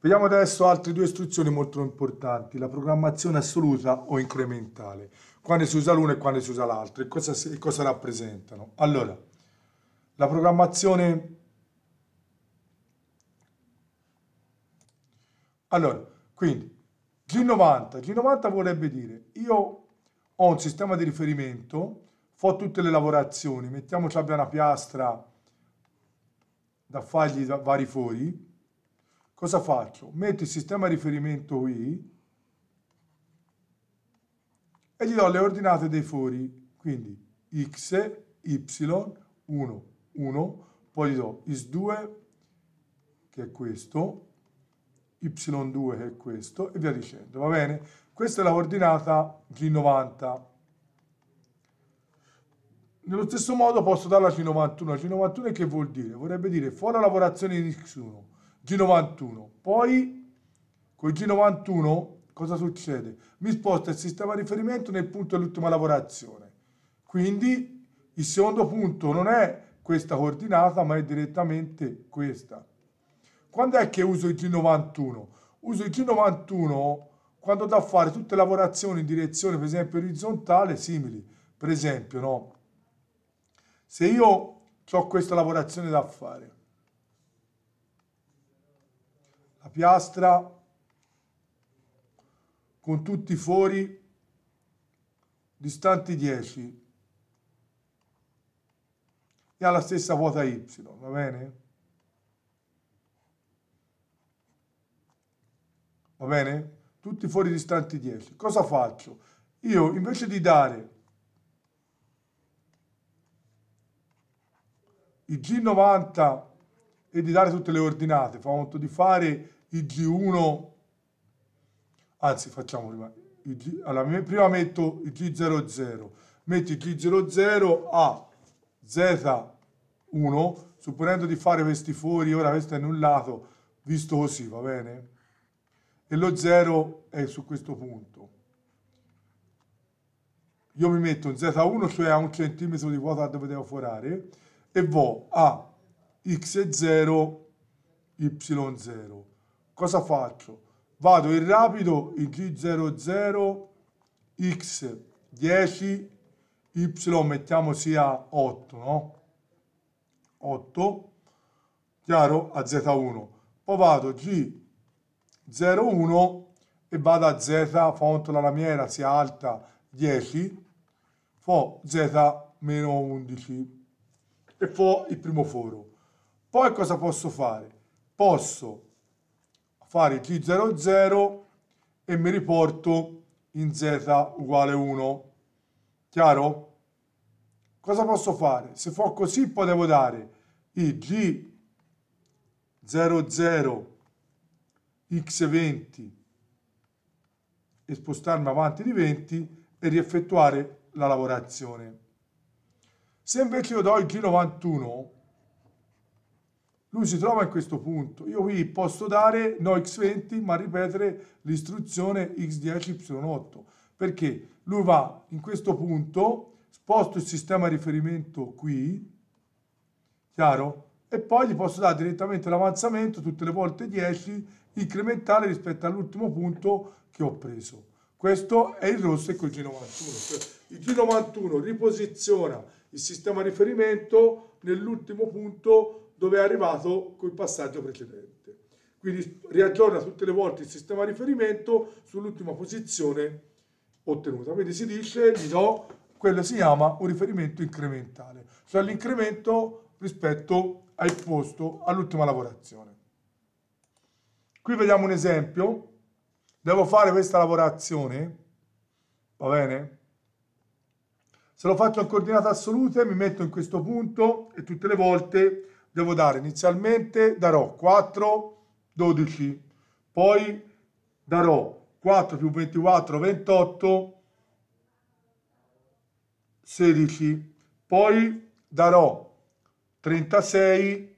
Vediamo adesso altre due istruzioni molto importanti, la programmazione assoluta o incrementale, quando si usa l'una e quando si usa l'altra, e cosa, e cosa rappresentano. Allora, la programmazione... Allora, quindi, G90. G90 vorrebbe dire, io ho un sistema di riferimento, fo tutte le lavorazioni, mettiamoci abbia una piastra da fargli vari fori, cosa faccio? Metto il sistema riferimento qui e gli do le ordinate dei fori, quindi x, y, 1, 1, poi gli do is2 che è questo, y2 che è questo e via dicendo, va bene? Questa è la ordinata G90. Nello stesso modo posso darla g 91 g 91 che vuol dire? Vorrebbe dire fuori lavorazione di x1, G91. Poi con G91 cosa succede? Mi sposta il sistema di riferimento nel punto dell'ultima lavorazione. Quindi il secondo punto non è questa coordinata, ma è direttamente questa. Quando è che uso il G91? Uso il G91 quando da fare tutte le lavorazioni in direzione, per esempio, orizzontale simili. Per esempio, no? Se io ho questa lavorazione da fare, a piastra con tutti i fori distanti 10 e alla stessa quota y, va bene? Va bene? Tutti fuori distanti 10. Cosa faccio? Io invece di dare i G90 e di dare tutte le ordinate, fa conto di fare il G1, anzi facciamo prima, G, allora, prima metto il G00, metto il G00 a Z1, supponendo di fare questi fori, ora questo è annullato, visto così, va bene? E lo 0 è su questo punto. Io mi metto un Z1, cioè a un centimetro di quota dove devo forare, e vo a x0, y0 cosa faccio? Vado in rapido in G00 x 10 y mettiamo sia 8 no 8 chiaro a z1 poi vado g01 e vado a z fonte la lamiera sia alta 10 fo z meno 11 e fo il primo foro poi cosa posso fare posso fare g 00 e mi riporto in Z uguale 1. Chiaro? Cosa posso fare? Se fa così poi devo dare i G00 x20 e spostarmi avanti di 20 e rieffettuare la lavorazione. Se invece io do il G91 lui si trova in questo punto. Io qui posso dare no x20, ma ripetere l'istruzione x10y8. Perché lui va in questo punto, sposto il sistema di riferimento qui, chiaro? E poi gli posso dare direttamente l'avanzamento tutte le volte 10 incrementale rispetto all'ultimo punto che ho preso. Questo è il rosso e col G91. Cioè, il G91 riposiziona il sistema riferimento nell'ultimo punto dove è arrivato col passaggio precedente. Quindi riaggiorna tutte le volte il sistema riferimento sull'ultima posizione ottenuta. Quindi si dice, gli do, quello si chiama un riferimento incrementale, cioè l'incremento rispetto al posto, all'ultima lavorazione. Qui vediamo un esempio, devo fare questa lavorazione, va bene? Se lo faccio in coordinate assolute mi metto in questo punto e tutte le volte devo dare inizialmente, darò 4, 12, poi darò 4 più 24, 28, 16, poi darò 36,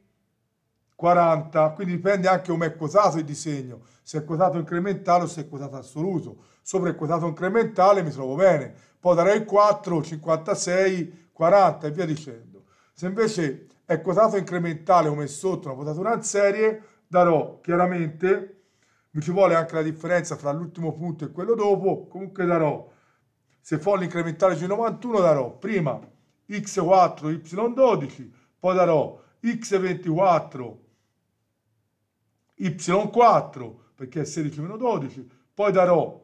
40, quindi dipende anche come è cosato il disegno, se è cosato incrementale o se è cosato assoluto. Sopra il quotato incrementale mi trovo bene, poi darei 4, 56, 40 e via dicendo. Se invece è quotato incrementale come sotto una quotatura in serie, darò chiaramente, mi ci vuole anche la differenza tra l'ultimo punto e quello dopo, comunque darò, se fo l'incrementale sui 91, darò prima x4, y12, poi darò x24, y4, perché è 16 meno 12, poi darò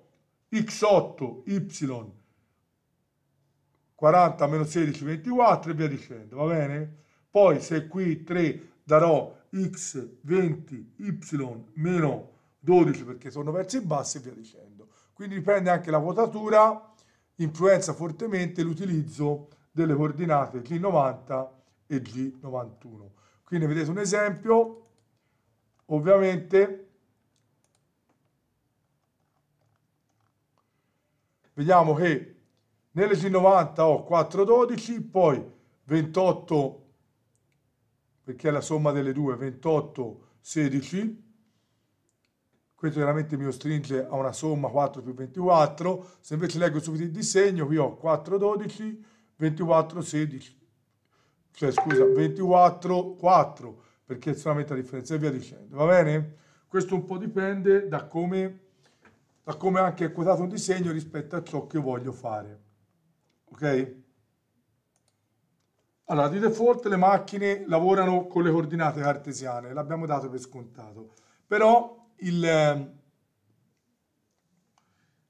x8, y 40 meno 16, 24 e via dicendo, va bene? Poi se qui 3 darò x 20 y meno 12 perché sono verso il basso e via dicendo. Quindi dipende anche la quotatura, influenza fortemente l'utilizzo delle coordinate G90 e G91. quindi vedete un esempio, ovviamente vediamo che nelle Nell'ESI 90 ho 4 12, poi 28, perché è la somma delle due, 28 16. Questo chiaramente mi ostringe a una somma 4 più 24. Se invece leggo subito il disegno, qui ho 4 12, 24 16. Cioè, scusa, 24 4, perché è solamente la differenza e via dicendo. Va bene? Questo un po' dipende da come da come anche è quotato un disegno rispetto a ciò che voglio fare ok? Allora, di default le macchine lavorano con le coordinate cartesiane, l'abbiamo dato per scontato, però il, eh,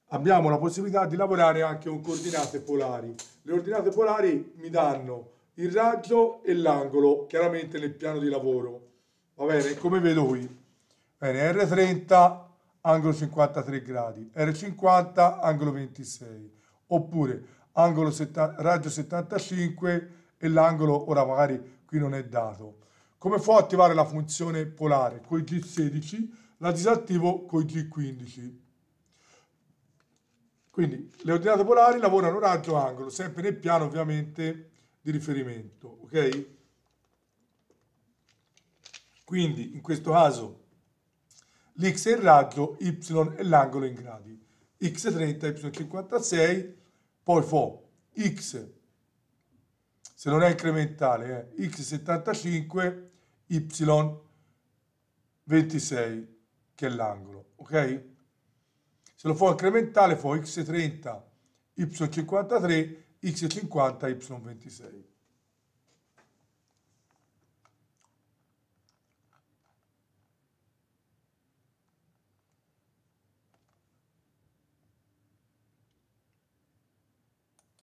abbiamo la possibilità di lavorare anche con coordinate polari. Le coordinate polari mi danno il raggio e l'angolo, chiaramente nel piano di lavoro. Va bene, come vedo qui. Bene, R30, angolo 53 gradi, R50, angolo 26. Oppure angolo setta, raggio 75 e l'angolo ora magari qui non è dato. Come può attivare la funzione polare? Con G16, la disattivo con G15. Quindi le ordinate polari lavorano raggio angolo, sempre nel piano ovviamente di riferimento, ok? Quindi in questo caso l'x è il raggio, y è l'angolo in gradi, x30, y56, poi fo x, se non è incrementale, eh, x75, y26, che è l'angolo, ok? Se lo fo incrementale fo x30, y53, x50, y26.